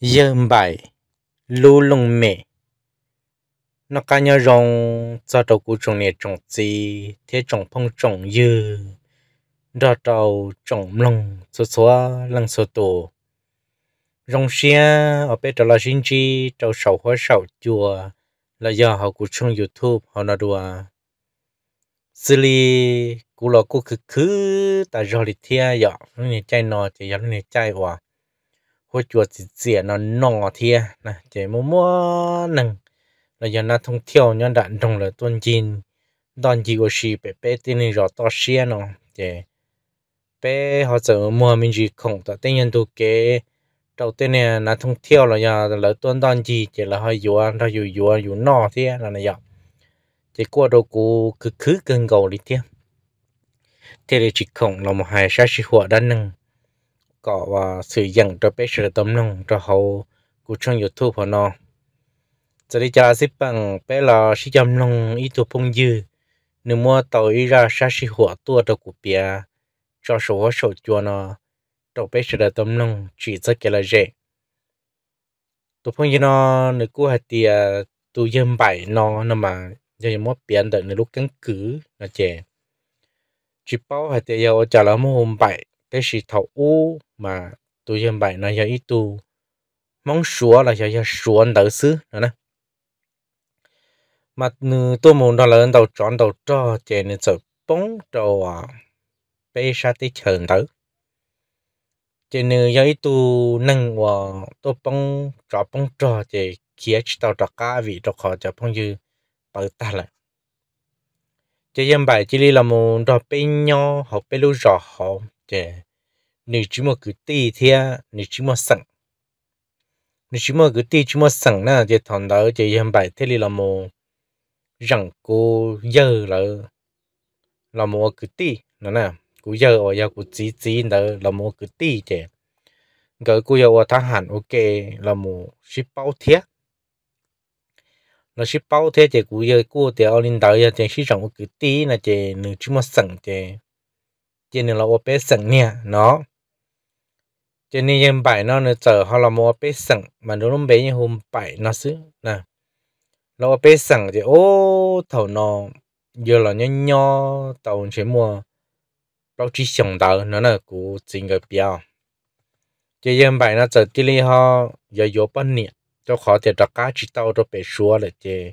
yên bài lu lung mẹ nó cá nhau rong cho đầu cú trồng này trồng gì thế trồng phong trồng dư đó đầu trồng lông số số lông số tổ rong xia ở bên đó là sinh chi đầu sầu hoa sầu chùa là do họ cú trồng youtube họ nói đùa xử lý cú lo cú cứ cứ tại do lịch thia dọ nó này chạy nọ thì dọ nó này chạy hòa hoa chuột chỉ dìa à, nó nọ thia nè chỉ mua mua nằng là giờ nó thông thiểu nhân đạn đồng là tuân chín đòn gì của chị bé bé tin này rõ to xe nó chỉ bé họ sợ mua mình chỉ không tại tên nhân tu kế đầu tiên này nó thông thiểu là giờ là tuân đòn gì chỉ là hơi yếu ăn rồi yếu yếu yếu nọ thia là này giờ chỉ qua đầu cũ cứ cứ gần cầu đi thia thế thì chỉ không là một hai sáu sáu hỏa đan năng có và sử dụng cho bé sử tấm nông cho hậu của trong youtube nó giờ đi cho ship bằng bé là sử dụng nông ít tu phong dư nếu mua tàu ý ra xa sử hỏa tua cho cụ bia cho số hóa số chua nó cho bé sử tấm nông chỉ rất cái là dễ tu phong dư nó nếu cụ hạt thì tu dân bài nó nó mà giờ mua bia đợi nếu lúc cắn cứ nó chè chỉ bảo hạt thì giờ trả là mua hôm bảy cái sự thấu u mà tôi dân bài nó giờ ít tu mong sủa là giờ giờ sủa đỡ xứ nữa nè mà nữ tôi muốn đó là đầu chọn đầu cho chè nên sợ bóng trầu à bây sa tí chờ đỡ chè nữ giờ ít tu nâng và tôi bóng cho, bóng cho chè kia chỉ tao trọ cá vị trọ khó cho bóng dư bởi ta lại chè dân bài chỉ là một trọ bê nhau học bê lưu rõ học cái nếu chỉ một cái tì thì nếu chỉ một sẵn nếu chỉ một cái tì chỉ một sẵn na, thì thằng đó thì hiện bài thế là một rằng cô giờ là là một cái tì nó nè cô giờ ở giờ cô chỉ chỉ đó là một cái tì chứ cái cô giờ ở thằng hàn ok là một ship bao thiết nó ship bao thiết thì cô giờ cô thì ở lên đó giờ thì ship rằng cái tì là chỉ nếu chỉ một sẵn thì chỉ nên là ô bé nè nó cho nên em bảy nó nó họ là mua bé sẵn mà nó lúc bé như bảy nó xứ nè nó bé sẵn thì ô thầu nó giờ là nho nho tàu chỉ mua bao chi sòng tàu nó là của chính cái biểu cho em bảy nó chờ tí li giờ vô nè cho khó thì đặt cá chỉ tàu cho bé xua là chứ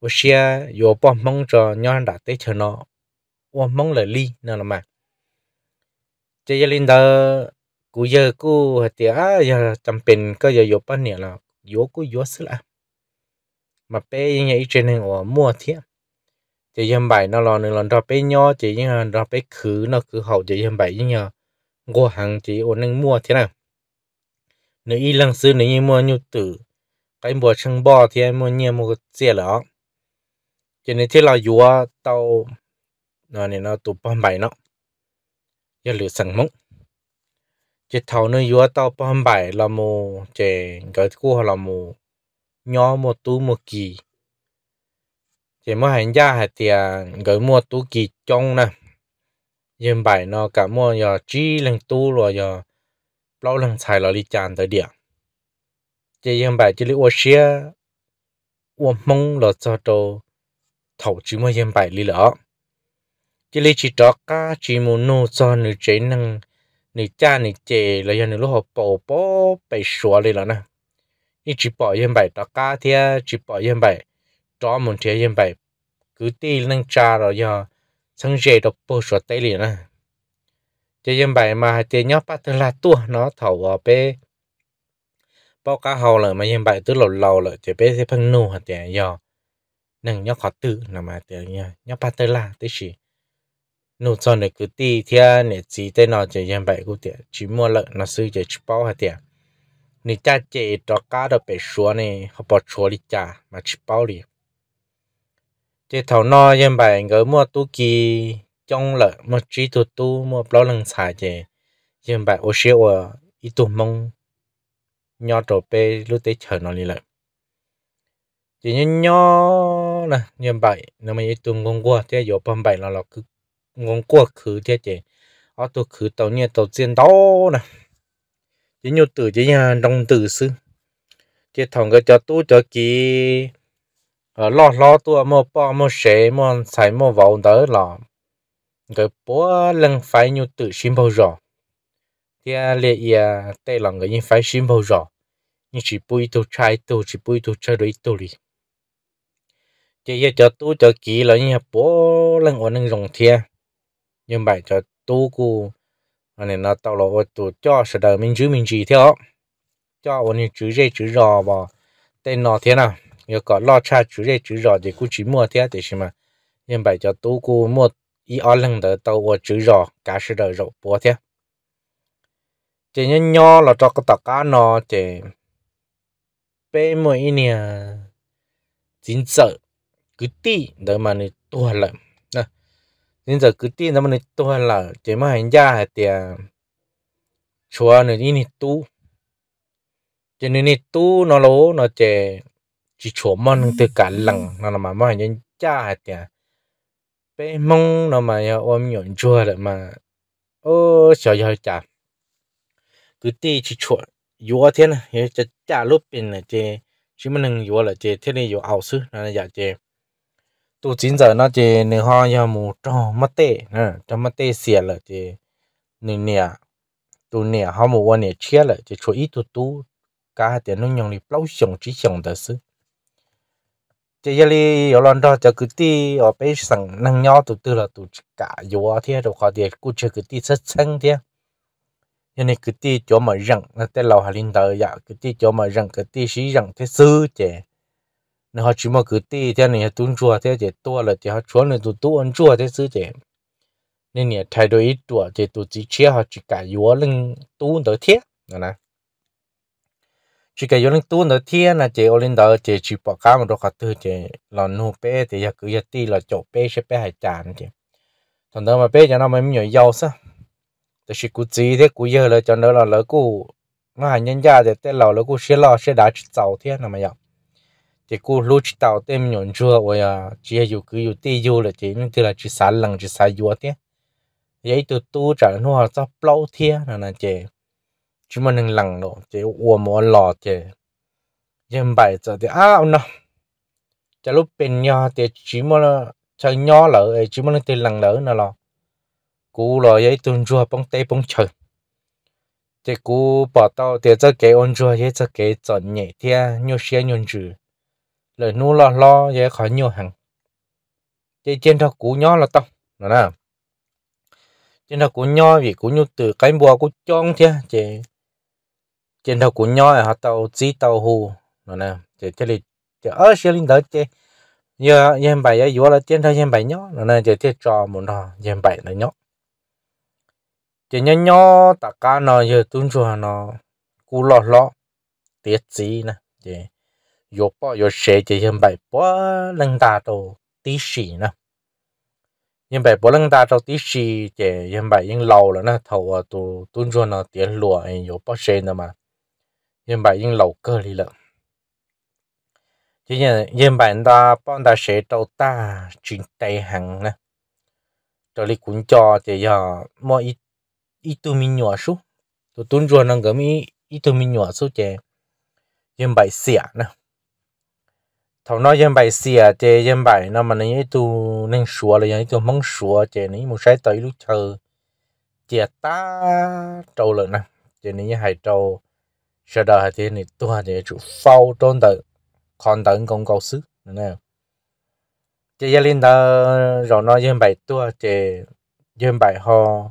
ô xe vô mong cho nhau đã tới chờ nó ô mong là ly nè là mà จะยลินเดอกูเยอะกูเตียอย่าจำเป็นก็อย่าโยปันเนี่ยเราโยกูโยสละมาเป้ยังไงอีเจนึงอ๋อมั่วเทียจะยังใบนอรอหนึ่งหลอนรอเป้ย่อจะยังรอเป้คือนอคือเขาจะยังใบยังเงากูหังจีโอนึงมั่วเทียนะนึ่งอีหลังซื้อหนึ่งยี่มั่วยูตื่อ cái mùa chân bò thì em muốn nhiều một xe lỡ cho nên thế là dùa tàu nó này nó tụt bom bảy nó ยหรือสันมุกจิตเท่าเนื้อยัวต่อป้อมใบละมูเจงเกิดกู้ละมูย้อมตู้มกีเจมื่อหันยาหัดเตียงเกิดมัวตู้กีจงนะยืมใบนอกับมัวยอจี้ลังตู้รัวยอเปล่าลังชายลอลิจานตัวเดียวเจยืมใบจิลิอวเชียอวมงหลอดจอโตเท่าจิเมื่อยืมใบลิเหรอ chỉ lấy chỉ đó cả chỉ muốn nô cho nữ chế năng nữ cha nữ chế là do nữ lúc họ bỏ bỏ bảy số đi là nè như chỉ bỏ yên bảy đó cả thì chỉ bỏ yên bảy đó muốn thế yên bảy cứ đi năng cha rồi do sang chế đọc bỏ số tây liền nè chỉ yên bảy mà tiền nhóc bắt là tua nó thầu vào bê bao cả hậu là mà yên bảy tức lầu lầu là chế bê sẽ phân nô hạt tiền do năng nhóc khó tự là mà tiền nhóc bắt là tới gì nụ cho này cứ tì thia nè chỉ tên nó chỉ dân bảy của tiệt chỉ mua lợn nó sư chỉ chỉ bao hạt tiệt nị cha chế cho cá đó bể xóa nè họ bỏ xóa đi cha mà chỉ bao đi chế thầu nó dân bảy người mua tu kỳ trong lợn mua chỉ tu tu mua bao lần xài chế dân bảy ô xíu ở ít tu mông nhỏ trộn bê lúc tới chờ nó đi lợn chỉ nhớ nè dân bảy nó mới ít tu ngon quá thế giờ bấm bảy nó là cứ ngon quá khứ thế chị ở tổ khứ tàu nhẹ tàu chiến đó nè chỉ nhiều tử chỉ nhà đồng tử sư chỉ thằng cái cho tu cho kì ở ờ, lo lo tu mò bò mò sẻ mò xài mò vào đó là cái bố lần phải nhiều tử xin bao giờ thì à, lệ ya à, tây lòng cái những phải xin bao giờ nhưng chỉ bùi tu trái tu chỉ bùi tu trái đối tu đi chỉ giờ cho tu cho kì là như bố lần ở nâng rồng thiệt nhưng bài cho tu cù nên nó tạo lộ tụ cho sự đời mình chữ mình chỉ theo cho ổn như chữ dây chữ rò và tên nó thế nào nếu có lo cha chữ dây chữ rò thì cũng chỉ mua thế thì mà nhưng bài cho tu cù mua ý ở lần đầu tàu ổn chữ rò cả sự đời rộ bố thế chỉ nhân nho là cho cái tạc cả nó thì bé mỗi nè chính sợ cứ tí đỡ mà nó tua lợm nên giờ cứ tin nó mình tôi là chỉ mà hành gia hay tiền chùa này đi nít tu cho nên nít tu nó lố nó chỉ chỉ chùa mong từ cả lằng nó là mà mà hành gia hay tiền bé mong nó mà ôm nhọn chùa lại mà ô sợ giờ chả cứ ti chỉ chùa yếu thế này chỉ chả lúc bên này chỉ chỉ mình yếu là chỉ thế này yếu ảo sư nó là giả chỉ tu chính giờ nó chỉ nửa ho nhau mù cho mất tệ nè cho mất tệ xỉa là chỉ nửa nè tu nè ho mù qua nè chia là chỉ chú ý tu tu cả hai tiền nó nhung đi lâu sống chỉ sống thật sự chỉ giờ đi ở lần đó cho cứ đi ở bên sẵn năng nhau tu tư là tu cả vô thế rồi khó tiền cứ chơi cứ đi rất chân thế cho nên cứ đi chỗ mà răng nó tên lầu hà linh tờ giờ dạ. cứ đi chỗ mà răng cứ đi xí răng thế sư chè nên họ mà cứ tì thế này tuân chùa thế chỉ tua là chỉ họ chúa này tu tu ăn chùa thế nên nhà thay đổi ít chùa chỉ tu chỉ chia họ chỉ cả yếu lên tu đỡ thiết nè chỉ cái yếu lên tu đỡ thiết là chỉ lên đỡ chỉ chỉ bỏ cá mà đâu cả thứ chỉ nô bé thì giờ cứ giờ tì là bé sẽ bé hải chán chỉ thằng đó mà bé cho nó mới nhiều dầu sao thì chỉ cứ gì thế cứ giờ là cho nó là lỡ cứ nó hành nhân gia thì tên lầu lỡ cứ sẽ lo sẽ đã chậu thế nào mà dọc chỉ cô lúc tàu tem nhọn chưa vậy à chỉ là cứ yêu tê yêu là chỉ những thứ là chỉ xả lằng chỉ xả yêu thế vậy tôi tu trả nó họ cho plau thế là là chỉ chỉ mà nâng lằng đó chỉ ua mỏ lò chỉ dân bài giờ thì à ông nó chả lúc bên nhà thì chỉ mà chơi nhau lỡ chỉ một nó tiền lằng lỡ nữa lo cú lo vậy tuần chưa bông tê bông trời thì cú bảo tao thì cho cái ôn chưa, vậy cho cái chọn nhẹ thế nhiều xe nhiều chữ lời nu lo lo dễ khỏi nhiều hàng chơi trên thao cú nhỏ là tông nó nè trên thao cú nhỏ vì cú nhu từ cái bùa cú chong thế chơi trên thao cú nhỏ là họ tàu chỉ tàu hù nó nè chơi chơi lịch chơi ở xe linh tới chơi giờ em bảy giờ vừa là trên thao em bảy nhỏ nó nè chơi chơi trò một nó em bảy là nhỏ chơi nhỏ nhỏ tất cả nó giờ tuân chùa nó cú lo lo tiết gì nè chơi 有包有谁就因为波冷大州地市呢，因为波冷大州地市就因为因老了呢，头啊都蹲着呢点落，哎有包谁呢嘛，因为因老个里了。chỉ nhận nhận bản đó bọn ta sẽ đầu ta chuyển ờ, tay hàng nè rồi đi cũng cho thì giờ mọi ít ít tụ mình nhỏ số tụ tuân rồi năng cái mi ít tụ mình nhỏ số chè nhận bài xẻ nè thầu nói dân bài xìa chê dân bài nó mà nấy tu nên sủa là dân tu mong sủa chê nấy một sai tới lúc chờ chè ta trâu lợn nè chê nấy hay trâu sau đó thì thế này tu hay thế chủ phao trôn tự còn tự công cầu xứ nè chê gia linh đó rồi nói dân bài tu chê dân bài ho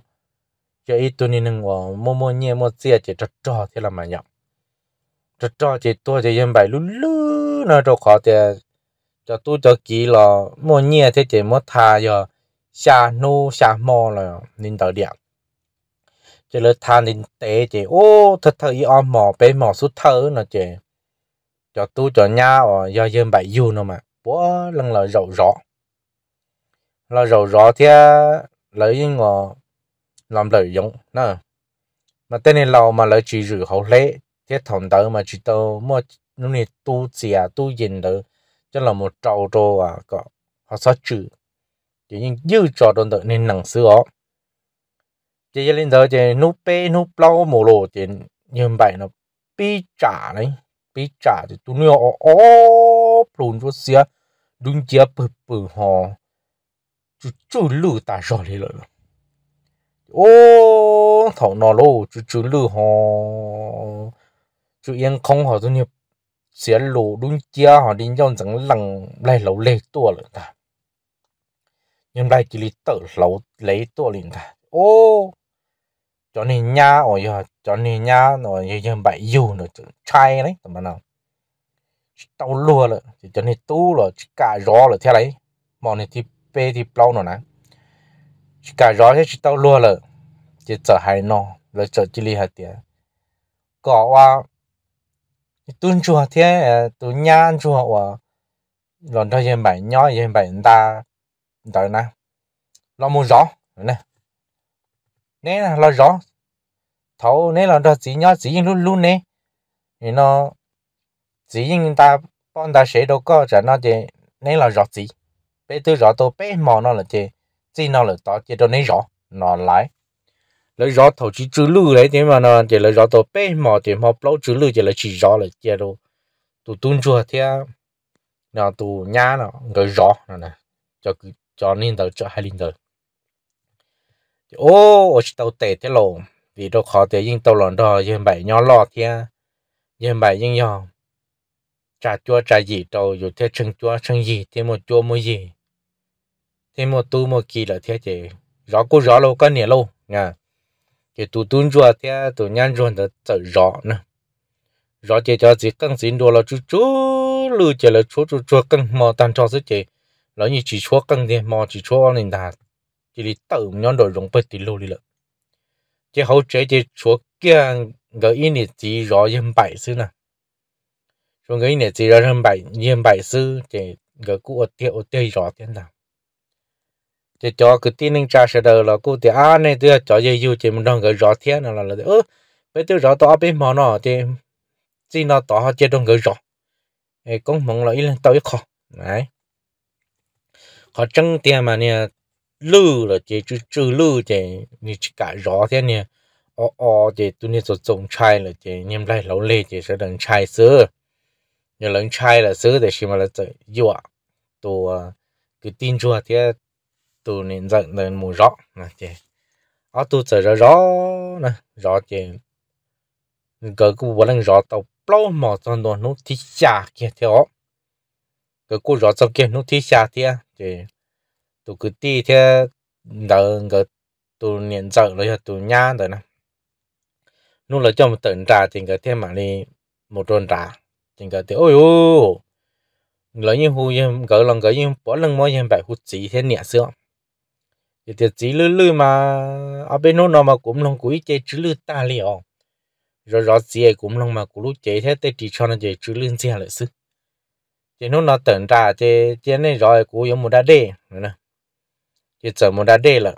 chê ít tu nên ngủ mua mua nhẹ mua xìa chê trò trò thế là mà nhọc cho cho chị tôi thì em bài lú lú nó cho khó thì cho tôi cho kỹ là mua nhẹ thế chị mua thà giờ xa nô xa mò là nên tờ điện chị là thà nên tế chị ô thật thật ý om mò bé mò suốt thơ nó chị cho tôi cho nhà ở giờ em bài yêu nó mà bố lần là rầu rõ là rầu rõ thì à, lấy ngò ờ, làm lời giống nè mà tên này lâu mà lấy chỉ rửa hậu lễ thế thằng đó mà chỉ đâu mà nó này tu già à tu nhìn đó cho là một trâu trâu à có họ sao chữ chỉ nhưng dư trò đó được nên nặng sữa chỉ cho lên đó chỉ nút bê nút lâu mồ lộ chỉ như vậy nó bị trả đấy bị trả thì tôi nó ó ó phun vô xía đúng chia bự bự họ chú chú lù ta rồi lên rồi ô thằng nó lô chú chú lù họ chú yên không họ tôi nhập sẽ lù đúng chia họ đi nhau rằng lằng lại lẩu lệ tua rồi ta nhưng lại chỉ lý tự lẩu lấy tua liền ta ô cho nên nhà ở giờ cho nên nhà nó như như bảy dù nó trai đấy tầm nào tao lùa rồi thì cho nên tu rồi cả gió rồi thế đấy mọi người thì bê thì bao nó nè cả gió thế tao lùa rồi chỉ sợ hai nó rồi sợ chỉ li hạt tiền có à tuân chùa thế tu nhà chùa của lần đầu yên bảy nhỏ yên bảy ta đó nè lo mua gió nè nè là lo gió thấu nè là đó chỉ nhỏ chỉ yên luôn luôn nè thì nó chỉ yên ta bọn ta sẽ đâu có trả nó thì nè là rõ chỉ bé tư rõ tôi bé mò nó là chỉ chỉ nó là tao chỉ cho nè rõ nó lại lấy gió thầu chỉ chữ lư đấy thế mà nó chỉ lấy gió thầu bể mỏ chỉ mỏ lâu chữ lư chỉ lấy chỉ gió lại chia đồ tụ tuôn chùa thế nó tụ nhá nó người gió nó nè cho cho nên đầu cho hai linh đầu. ô ở tàu tệ thế lộ vì đâu khó thế nhưng tàu lòn đó nhưng bảy nhỏ lò thế nhưng bảy nhưng nhỏ trà chua trà gì đâu rồi thế chân chua chân gì thế một chua một gì thế một tu một kỳ là thế chị rõ cô rõ lâu có nè lâu nha thì tụ tuôn rùa thì tụ nhăn rùa nó tự rõ nè rõ chỉ cho gì cần xin đồ là chú chú lưu chỉ là chú chú chú cần mò tan cho sức chỉ nó như chỉ chúa cần thì mò chỉ chúa anh ta, chỉ đi tự nhon đồ rộng bất tí lưu đi lợ chỉ hậu chế chỉ chúa kia cái ý này chỉ rõ yên bảy sư nè rồi cái ý này chỉ rõ yên bảy yên bảy sư chỉ cái cụ ở tiệu ở tiệu rõ thiên nào chỉ cho cái tin nên trả sẽ đầu là cô thì à này tôi cho dây dù chỉ mình đang gửi rõ thiên là là ơ bây giờ rõ tao bên mỏ nó thì chỉ nó tao họ chỉ đang gửi rõ ấy cũng mong là ít là tao ít khó đấy khó trăng tiền mà nè lư là chỉ trừ trừ lư chỉ như chỉ cả rõ thế nè ờ ờ chỉ tôi nè rồi trồng chai là chỉ nhem lại lâu lê chỉ sẽ đằng chai xứ nhờ lần chai là xứ thì xem là chỉ yêu à cái tin chua thế tu nên giận nên mù rõ nè chị ở tu sửa rõ rõ nè rõ chị cái cô vừa lần rõ tàu plau mà trong đó nó thi xa kia theo cái cô rõ sau kia nó thi xa thì chị tu cứ ti theo đỡ cái tu niệm giận rồi tu nhá rồi nè nó là cho một tận trà thì cái thêm mà đi một tròn trà thì cái thì ôi ô lỡ như hù như cỡ lần cỡ như bỏ lần mỗi như bài hút chỉ thế nhẹ xưa thì thiệt chỉ lư lư mà ở bên nó nó mà cũng lòng cúi chơi chữ lư ta liệu rồi rõ gì cũng lòng mà cũng lúc chơi thế tê chỉ cho nó chơi chữ lư gì là sư thì nó nó tận ra chơi chơi này rồi cũng giống một đá đê nữa nè chơi chờ một đá đê là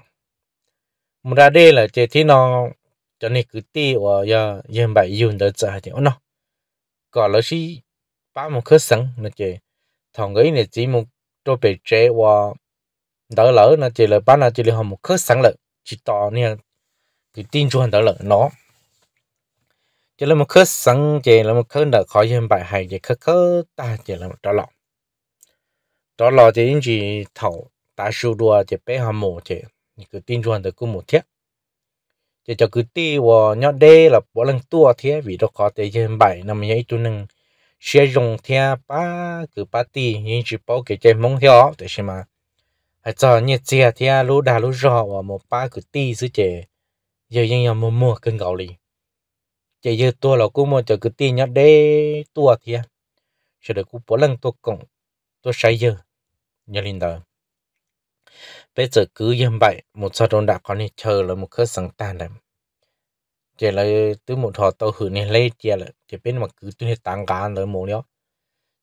một đá đê là chơi thế nó cho nên cứ tê ở giờ giờ bảy dùng đỡ chờ thì nó còn là gì, ba một khớp sẵn nó chơi thằng ấy này chỉ một trôi bể chế và đỡ lỡ nó chỉ là bán là chỉ là một khớp sẵn lợi chỉ to nè thì tin cho hắn đỡ lỡ nó chỉ là một khớp sẵn chỉ là một khớp đỡ khỏi dân bài hay chỉ khớp khớp ta chỉ là một trò lọ trò lọ chỉ những gì thầu ta sưu đua chỉ bé họ mổ chỉ cứ tin cho hắn đỡ cứ một thiết chỉ cho cứ ti và nhọ đê là bỏ lần tua thế vì đó có thể dân bài nằm nhảy tu nâng sẽ dùng theo ba cứ ba ti những chỉ bảo cái chơi mong theo để xem mà à cho nhiệt chia thì à lú đà lú rọ và một ba cứ tì sứ chế giờ nhưng mà mua mua cân gạo lì chế giờ tua là cũng mua cho cứ ti nhớ đê tua thì à sẽ được cũng bỏ lần tua cổng tua sai giờ nhớ linh đời bây giờ cứ yên bậy một sao đồn đã có nên chờ là một cơ sáng tan này chế là từ một thò tàu hử này lấy chế là chế bên mà cứ từ tăng gan rồi một nhớ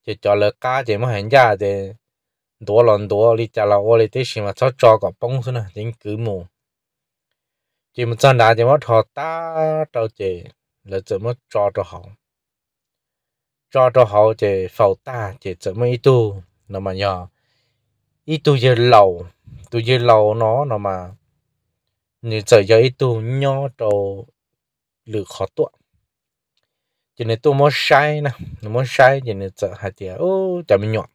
chế cho là cá chế mà hành ra chế đi mà cho bông mù, 多 lần 多，你家了我哩，这起码找找个帮手呢，真够么？chỉ một chân đá chỉ một thọ ta đâu chơi, là chỉ một trò trò hậu trò trò hậu chỉ phẩu ta chỉ chỉ một ít tu nó mà nhỏ ít tu giờ lầu tu giờ lầu nó nó mà như giờ giờ ít tu nhỏ trâu lự khó tuột chỉ nên tu mới sai nè mới sai chỉ nên giờ hai tiếng ô chả mình nhọn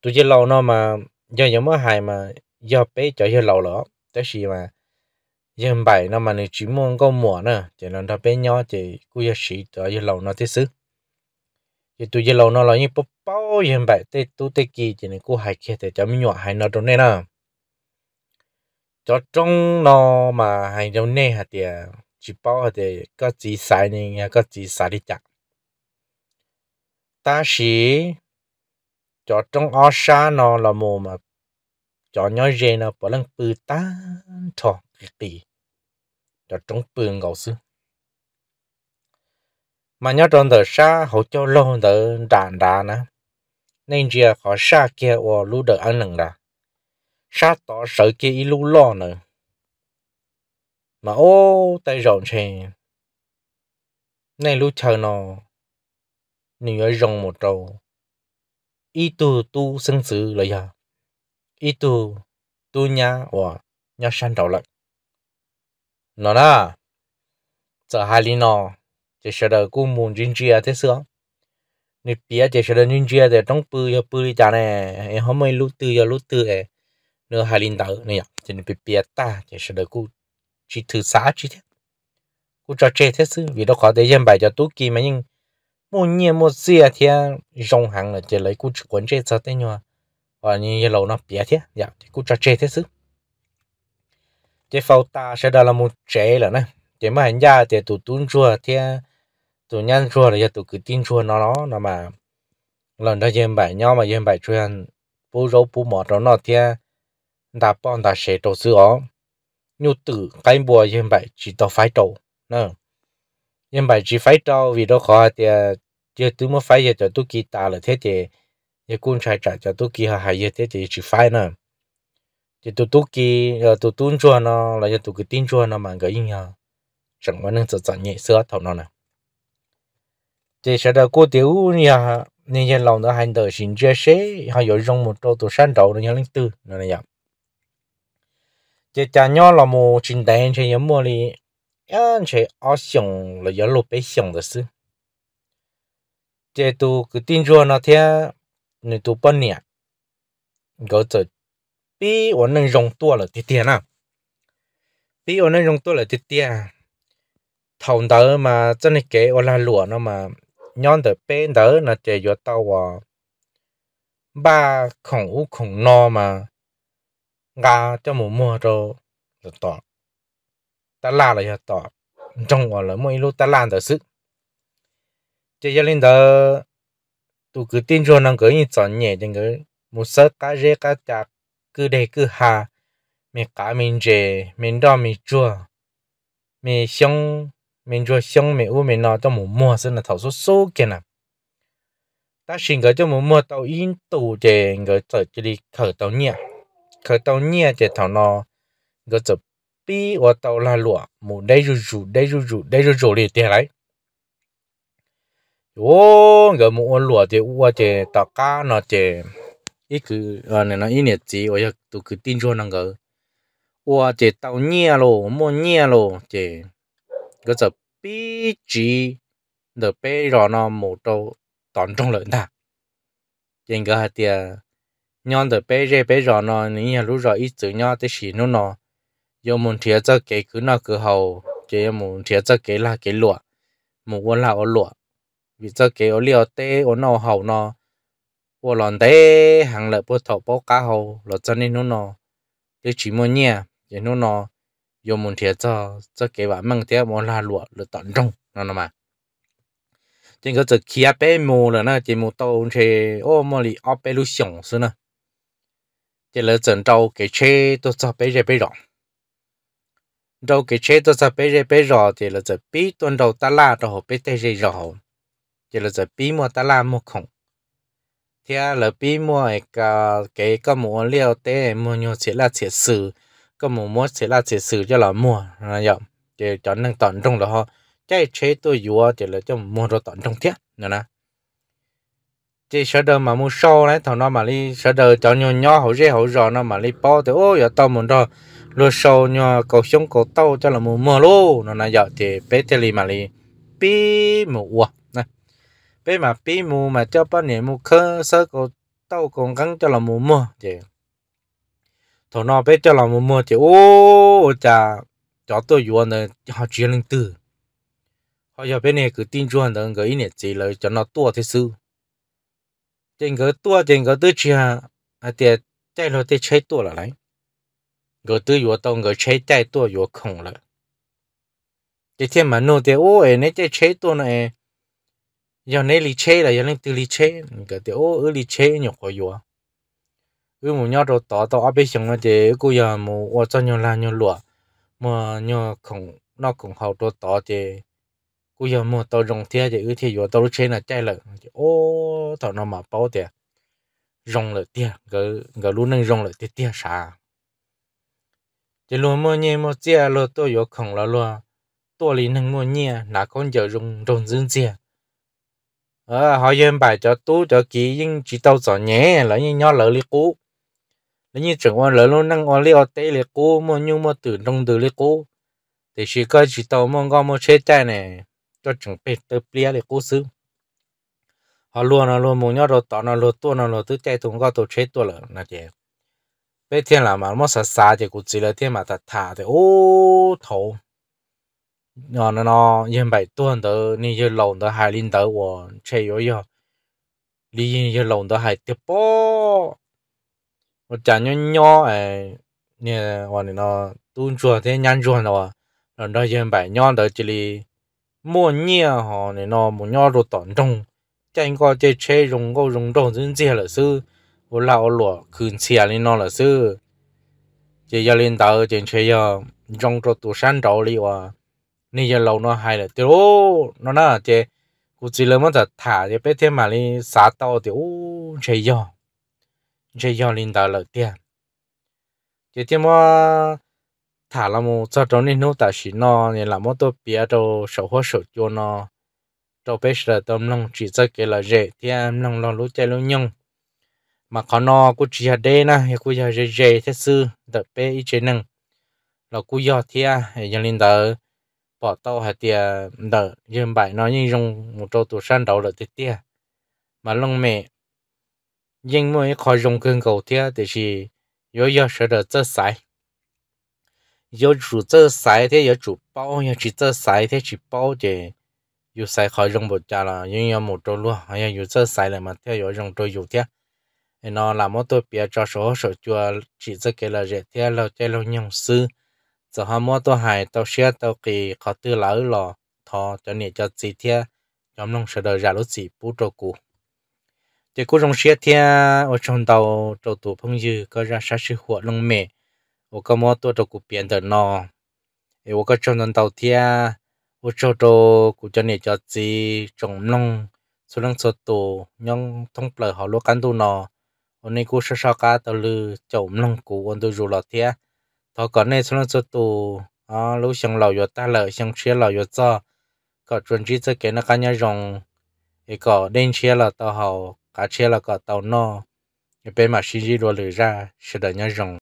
tôi chỉ lâu nó mà do giờ mới hài mà do bé chơi chơi lâu lắm tới khi mà giờ bài nó mà được chỉ muốn có mùa nữa chỉ là nó bé nhỏ thì cứ giờ xí chơi chơi lâu nó thế xứ chỉ tôi chỉ lâu nó là như bố bao giờ bảy tê tụ tê kỳ chỉ này cứ hài kia thì cho mình nhỏ hài nó trong này nè cho trong nó mà hài trong này hả thì chỉ bao thì có chỉ sai này có chỉ sai đi chặt ta sĩ cho trong o xa nó là mồ mà cho nhói rê nó bỏ lăng bự ta thọ cái tỷ cho trong bự ngầu sư mà nhớ trong đời xa hỗ cho lâu đời đàn đà nè nên giờ họ xa kia ô lú đời ăn nừng ra xa tỏ sợ kia y lú lo nữa mà ô tay rộng chè nên lú chờ nó nếu ở rộng một trâu ý tu tu sinh sự lợi ya ý tu tu nhà và nhà sản đầu lại nó na giờ hai lý nó chỉ sợ được cũng muốn riêng chia thế xưa nị bia chỉ sợ được riêng chia để trong bự ya bự đi chả này em không mấy lúc tư ya lúc tư ấy nữa hai lý đầu này chỉ nị bia ta chỉ sợ được cũng chỉ thử xã chỉ thế cũng cho chết thế xưa vì đó có thể dân bài cho tú kỳ mà nhưng một nhiều một xìa thì rong hàng là chỉ lấy cú quấn chết sao thế nhở và như như lâu nó bịa thế dạ thì cú cho thế chứ chế phao ta sẽ là một chế là nè chế mà anh thì tụi tuôn chua thì tụi nhân chua là tụi cứ tin chua nó nó nó mà lần đó dêm bài nhau mà dêm bài chuyên bố râu bố mỏ đó nó thì đã bọn đã sẽ đầu sữa nhu tử cái bùa dêm bài chỉ tao phải đầu nè nhưng mà chỉ phải cho vì đó khó thì giờ à, tôi mới phải giờ cho tôi kỳ ta là thế thì giờ cũng trai trả cho tôi kỳ họ hay giờ thế thì chỉ phải nữa thì tôi tôi kỳ giờ tôi tuân cho nó là giờ tôi cứ tin cho nó mà cái gì nhá chẳng qua nên sợ sợ nhẹ sữa thầu nó nè thì sau đó cô tiểu nhà nên giờ lòng nó hành đời xin chia sẻ họ dội trong một chỗ tôi sáng đầu nó nhớ lên tư nó này vậy thì cha nhau là một trình đen thì nhớ mua đi 安全阿熊了要路被熊的事。这都个定住那天，你都半年，我这比我能用多了点点啊，比我能用多了点点。thòng đỡ mà cho nên kế ô là lụa nó mà nhon đỡ bên đỡ là chế vô tàu à ba khổng u khổng no mà gà cho mù mua rồi là tọt ta la là tỏ trong gọi là mỗi lúc ta làm được sự. chỉ cho nên đó tụ cứ tin rồi năng cứ như chọn nhẹ chẳng cứ một sợ cá rê cá chạc cứ để cứ hà mình cá mình rề mình đo mình chua mình xong mình chua xong mình u mình nó cho một mua xin là thầu số số kia nè ta xin cái cho một mua tàu in tù chè người chở chỉ đi khởi tàu nhẹ khởi tàu nhẹ chè thầu nó người chụp tí ở tàu là lúa mù đây rù rù đây rù rù đây rù rù liền tiền đấy ô người mù lúa thì u thì tàu cá nó thì ít cứ à này nó ít nhiệt gì ở tụ cứ tin cho năng cái, u thì tàu nhẹ lô mua nhẹ lô thì cái giờ bí chỉ được bê rồi nó mù đâu toàn trong lợn ta nhưng cái hạt tiền nhon được bê rê bê rồi nó nhìn lúc rồi ít chữ nhau tới xí nó nó giờ muốn thiệt cho cái cứ nào cứ hầu chỉ muốn thiệt cho cái là cái lụa muốn quan là ở lụa vì cho cái ở liều tê ở nào hầu nó ở lòn tê hàng lợi bố thọ bố cá hầu là cho nên nó nó để chỉ muốn nhẹ để nó nó giờ muốn thiệt cho cho cái bạn mang theo muốn là lụa là tận trong nó nó mà chỉ có chỉ kia bé mù là na chỉ mù tàu thì ô mò lì ô bé lu xiong xí chỉ là trần trâu cái xe tôi cho bé ra bé rộng đầu cái chế tôi sẽ bây giờ bây rò, thì là giờ bí tuần đầu ta la đầu bây tây gì rò, thì là giờ bí mua ta la mua không thì là bí mua cái à, cái cái mua liệu tê mua nhiều chỉ là chỉ sử cái mua mua chỉ là chỉ sử cho là mua là vậy thì cho nên tận trong đó cái chế tôi vừa thì là cho mua rồi tận trong thiết nữa nè chỉ sợ đời mà mua sâu đấy thằng nó mà đi sợ đời cho nhỏ nhỏ hậu dễ hậu rò nó mà đi bao thì ôi giờ tao muốn rồi lúa sâu nhờ cầu sông cầu tàu cho là mùa mưa lô nó là giờ thì bé tê li mà li bí mùa nè bé mà bí mù mà cho bao nhiêu mù khơ sơ cầu tàu còn gắn cho là mùa mưa thì thổ nó bé cho là mùa mưa thì ô cha, cho tôi vừa nè họ chuyển lên từ họ giờ bên này cứ tin chuẩn được người này chỉ lời cho nó tua thế sư trên cái tua trên cái tư chi à thì chạy rồi thì chạy tua là lấy người tư yếu tông người chế chạy tua yếu không là cái thiên mà nô thế ô ấy nấy chế chế tua giờ nấy lý chế là giờ nấy từ lý chế cái ô ở lý chế nhiều khó yếu ư một nhau đồ tỏ tỏ áp xong mà thế cô giờ một ô cho nhau là nhau lụa mà nhau không nó cũng hậu đồ tỏ thế cô giờ một tàu rồng thế thì ư thì yếu tàu chế là chạy là ô tàu nó mà bao thế rồng là tia gỡ gỡ luôn năng rồng là chỉ luôn mua nhẹ mua chia lo tôi yếu khổng lo luôn, tôi lý năng mua nhẹ là con giờ rung rung dương chia à ờ, họ yên bài cho tú cho kỹ nhưng chỉ tao sợ nhẹ là như nhỏ lỡ lý cũ là như chẳng qua lỡ luôn năng ở lý ở tây lý cũ mua nhung mua từ đông từ lý cũ thì chỉ có chỉ tao mua ngon mua chế chai này cho chuẩn bị tới plia lý cũ xứ họ luôn nó luôn mua nhỏ rồi tao nó luôn tua nó luôn tứ chạy thùng có tổ chế tua lỡ là chè 白天了嘛，么啥啥的估计了天嘛，他他的哦头，然后呢，因白端的你就弄的还领导我吃药药，你就弄的还跌波，我讲 nhỏ nhỏ 哎，你我呢呢，都做天年做的哇，然后因白 nhỏ 的这里莫念哈，你呢莫鸟都当中，见过这车用过用到真接了是。vô la ô lụa cứ xìa lên nó là sư chỉ giờ lên tàu trên chơi giờ trong cho tụ san trầu đi qua nên giờ lâu nó hay là tiêu nó nó chỉ cũng chỉ là mất thật thả chỉ biết thêm mà đi xả tàu thì ô chơi giờ chơi giờ lên tàu là tiền chỉ thêm mà thả là một cho trong nên nó ta chỉ nó nên là một tổ bia cho sầu hoa cho nó cho là tâm lòng chỉ cho cái là dễ thì em lòng lo lú chơi lú nhung mà có nó cũng chỉ hạt đê na hay cũng giờ dễ thế sư đợt bé ý chế năng là cũng giờ thì à giờ lên đỡ bỏ tàu hạt thì đỡ dân bài nó như dùng một trâu tổ sản đầu là tiệt tiệt mà lòng mẹ nhưng mà khó dùng cơn cầu thì thì chỉ yếu yếu sẽ được rất sai yếu chủ rất sai thì yếu chủ bao yếu chỉ rất sai thì chỉ bao thì yếu sai khó dùng một trả là nhưng yếu một chỗ luôn hay yếu rất sai là mà theo yếu dùng chỗ yếu thế nó là một tôi bia cho số số chùa chỉ cho cái là dễ thế lâu chơi lâu nhung sư giờ họ mua tôi hài tôi xe tôi kỳ khó tư lỡ lò thọ cho nên cho gì thế nhóm nông sở đời ra lúc gì bút trâu cụ chỉ cú trong xe thế ở trong tàu trâu tù phong dư có ra sát sư hộ lông mẹ ở có mua tôi trâu cụ biển đời nọ ở có trong tàu thế ở trâu trâu cụ cho nên cho gì trong nông số lượng số tù nhưng thông lời họ lúc ăn tu nọ hôm nay cô sẽ sao cả tao lư chồng lòng cũ anh tôi dù lọt thế thọ còn này xong rồi tụ à lúc xong lò vừa ta lợ xong chia lò vừa cho có chuẩn chỉ cho cái nó cá nhau rồng cái có đen chia là tao hầu cá chia là có tao no cái bên mà xin gì đồ lừa ra sẽ đợi nhau rồng